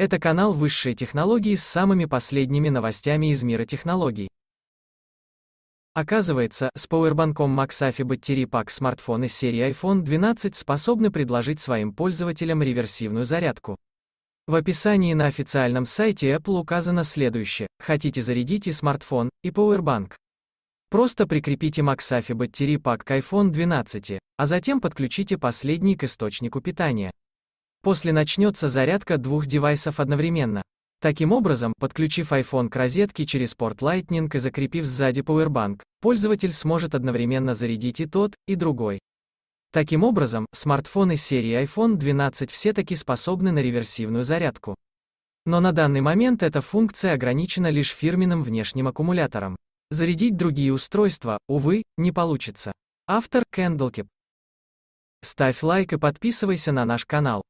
Это канал высшей технологии с самыми последними новостями из мира технологий. Оказывается, с пауэрбанком McAfee Battery Pack смартфоны серии iPhone 12 способны предложить своим пользователям реверсивную зарядку. В описании на официальном сайте Apple указано следующее. Хотите зарядить и смартфон, и пауэрбанк. Просто прикрепите McAfee Battery Pack к iPhone 12, а затем подключите последний к источнику питания. После начнется зарядка двух девайсов одновременно. Таким образом, подключив iPhone к розетке через порт Lightning и закрепив сзади Powerbank, пользователь сможет одновременно зарядить и тот, и другой. Таким образом, смартфоны серии iPhone 12 все-таки способны на реверсивную зарядку. Но на данный момент эта функция ограничена лишь фирменным внешним аккумулятором. Зарядить другие устройства, увы, не получится. Автор Candlekeep. Ставь лайк и подписывайся на наш канал.